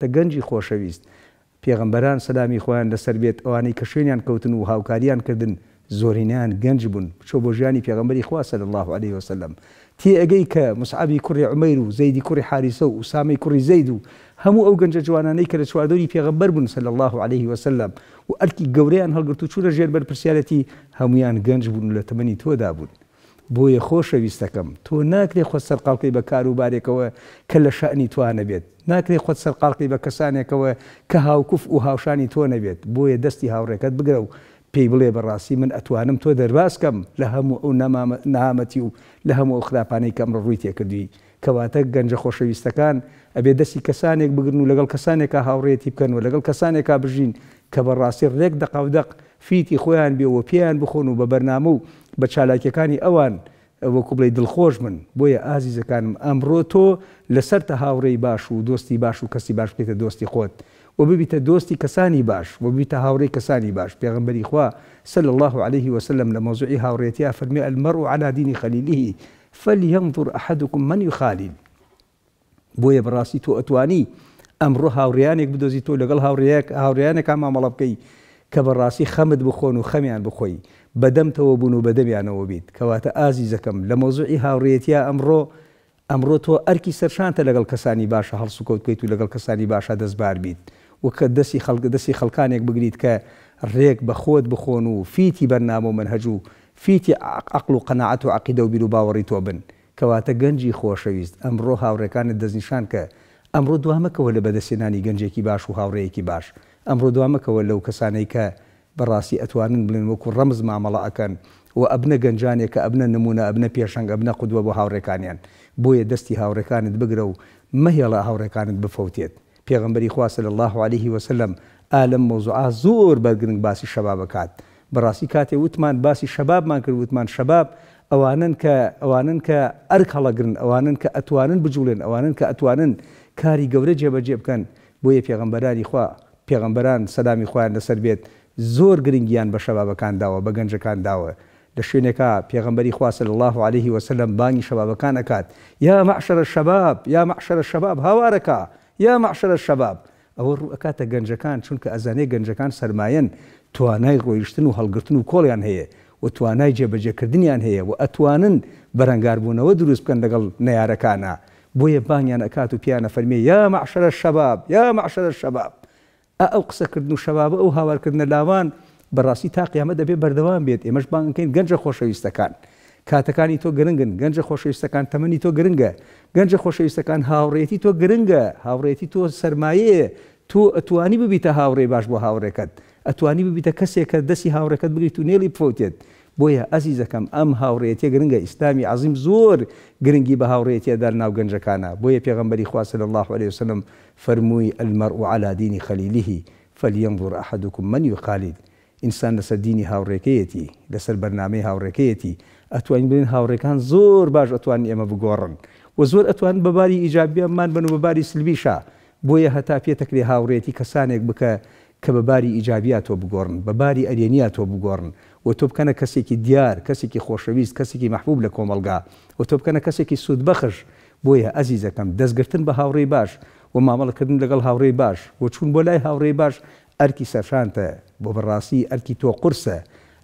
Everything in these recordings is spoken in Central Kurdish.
تە گەنجی خۆشەویست پێغمبەران سەلامی خۆیان لەسەر بێت ئەوانەی کە شوێنیان کەوتن و هاوکاریان کردن زۆرینیان گەنج بوون چۆ بۆ ژیانی پێغمبەری خواسە الله عليه وسلم تێ ئەگەی کە مسعبی کوڕی عمەیر و زەیدی کوڕی حارسە و وسامی کوڕی زەید و هەموو ئەو گەنجە جوانانەی کە لە چواردۆری پێغمبەر بوون سەل الله عليه وسلم و ئەرکی گەورەیان هەڵگرت و چوورە ژێر بەر پرسیارەتی هەمویان گەنج بوون لە تەمەنی تۆدا بوون بۆیە خۆشەویستەکەم تۆ ناکرێ خۆ سەرقاڵقی بە کاروبارێکەوە کە لە شانی توانە بێت ناکرێ خۆت سەرقاڵقی بە کەسانێکەوە کە هاوکوف و هاوشانی تۆ نەبێت بۆیە دەستی هاوڕێکەکەت بگرە و پێی بڵێ بەڕاستی من ئەتوانم تۆ دەرباسکەم لە هەموو ئەو نامەتی و لە هەموو خراپانەی کەمڕ ڕووی تێکردووی کەواتە گەنجە خۆشەویستەکان ئەبێ دەستی کەسانێک بگرن و لەگەڵ کەسانێکە هاوڕێتی بکەن و لەگەڵ کەسانێکا بژین کە بەڕاستی ڕێک دەقاودەق فیتی خۆیان بێەوە پێیان بخۆن و بە بەرنامە و بە چالاکیەکانی ئەوان وەکو بڵی دڵخۆش من بۆیە ئازیزەکانم ئەمڕۆ تۆ لەسەر تە هاوڕێی باش و دۆستی باش و کەسی باش بێتە دۆستی خۆت و ببیتە دۆستی کەسانی باش و ببیتە هاوڕێی کەسانی باش پێغمبەری خوا سل الله عليه وسلم لە مۆزوعی هاوڕێتیا فەرمی ئەلمەڕ و على دینی خەلیلیه فەلیەمضر ئەحدکم من یخالیل بۆیە بەڕاستی تۆ ئەتوانی ئەمڕۆ هاوڕیانێک بدۆزی تۆ لەگەڵ هاوڕێک هاوڕیانێک ئامامەڵە بکەی کە بەڕاستی خەمت بخۆن و خەمیان بخۆی بەدەمتەوە بوون و بەدەمیانەوە بیت کەواتە ئازی زەکەم لە مۆزوعی هاوڕێتیا ئەمڕۆ ئەمڕۆ تۆ ئەرکی سەرشانتە لەگەڵ کەسانی باشە هەڵسو کەوتکەیت و لەگەڵ کەسانی باشە دەستبار بیت وکە دەستی خەڵک دەستی خەڵکانێک بگریت کە ڕێک بە خۆت بخۆن و فیتی بەرنامە من هەج و فیتی عقل و قەنەعەت و عقیدە و بیر و باوەڕی تۆ بن کەواتە گەنجی خۆشەویست ئەمڕۆ هاوڕێکانت دەستنیشان کە ئەمڕۆ دوامەکەەوە لە بەدەستێنانی گەنجێکی باش و هاوڕەیەکی باش ئەمڕۆ دوامەکەوە لەو کەسانەی کە بەڕاستی ئەتوانن بڵێن وەکو ڕەمز مامەڵە ئەکەن و ئەبنە گەنجانێک کە ئەبنە نمونە ئەبنە پێشنگ ئەبنە قودوە بۆ هاوڕێکانیان بۆیە دەستی هاوڕەکانت بگرە و مەهێڵە هاوڕەکانت بفەوتێت پێغمبەری خواسە لە الله عليه وسلم ئالم مۆزوعا زۆر بەرگنگ باسی شەبا بکات بەڕاستی کاتێ وتمان باسی شەبابمان کرد وتمان شەباب ئەوانن کە ئەوانن کە ئەرک هەڵەگرن ئەوانن کە ئەتوانن بجوڵێن ئەوانن کە ئەتوانن کاری گەورە جێبەجێ بکەن بۆیە پێغمبەرانی خوا پێغمبەران سەلامی خۆیان لەسەر بێت زۆر گرنگیان بە شەبابەکان داوە بە گەنجەکان داوە لە شوێنێکا پێغمبەری خواسە الله عليه وسلم بانگی شەبابەکان ئەکات یا مەعشرە شەباب یا مەعشرە شەباب هاوارەکە یا مەعشرە شەباب ئەوە ڕووکاتە گەنجەکان چونکە ئەزانەی گەنجەکان سرمایەن توانای ڕۆیشتن و هەڵگرتن و کۆڵیان هەیە و توانای جێبەجێکردنیان هەیە و ئەتوانن بەرەنگاربوونەوە دروست بکەن لەگەڵ نەیارەکانە بۆیە بانیان ئەکات و پیانە فەرمی یا مەعشرە شەباب یا مەعشرە شەباب ئەو قسەکردن و شەوابە ئەو هاوارکردنە لاوان بەڕاستی تا قیامە دەبێ بەردەوام بێت ئێمەش بانکەین گەنجە خۆشەویستەکان کاتەکانی تۆ گرنگن گەنجە خۆشەویستەکان تەمەنی تۆ گرنگە گەنجە خۆشەویستەکان هاوڕێتی تۆ گرنگە هاوڕێتی تۆ سرمایەیە تۆ ئەتوانی ببیتە هاوڕێ باش بۆ هاوڕێکت ئەتوانی ببیتە کەسێک کە دەستی هاوڕەکەت بگریت و نێڵی پفوتێت بۆیە ئەزیزەکەم ئەم هاوڕێتیە گرنگە ئیسلامی عظیم زۆر گرنگی بە هاوڕێتیە دەرناو گەنجەکانە بۆیە پێغمبەری خواسە لە الله عليه وسلم فەرمووی ئەلمەر و علادینی خەلیلیهی فەلیەنظر ئەحدکم من یخالید ئینسان لەسەر دینی هاوريكيتي لەسەر بەرنمەی هاوڕێکەیەتی ئەتوانین بڵین هاوڕێکان زۆر باش ئەتوانین ئێمە بگۆڕن و زۆر ئەتوان بەباری ئیجابیەمان بن و بەباری سلبیشە بۆیە هەتا پێتەکری هاوڕێتی کەسانێک کە بە باری ئیجابیات تۆ بگۆڕن بە باری ئەرێنیا تۆ بگۆڕن و تۆ بکەنە کەسێکی دیار کەسێکی خۆشەویست کەسێکی مححبوب لە کۆمەلگا و تۆ بکەنە کەسێکی سوود بەخش بۆیە ئەزیزەکەم دەستگرتن بە هاوڕێی باش و مامەڵەکردن لەگەڵ هاوڕێی باش و چون بۆ لای هاوڕێی باش ئەرکی سەرشانتە بۆ بەڕاستی ئەرکی تۆ قرسە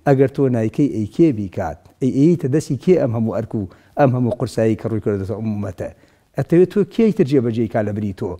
ئەگەر تۆ نایکەی ئەیکێ بیکات ئەیتە دەستی کێ ئەم هەموو ئەرک و ئەم هەموو قرسایی کە ڕووی کردەوە عمومەتە ئەتەوێت تۆ کێی تر جێبەجێ کا لە بری تۆ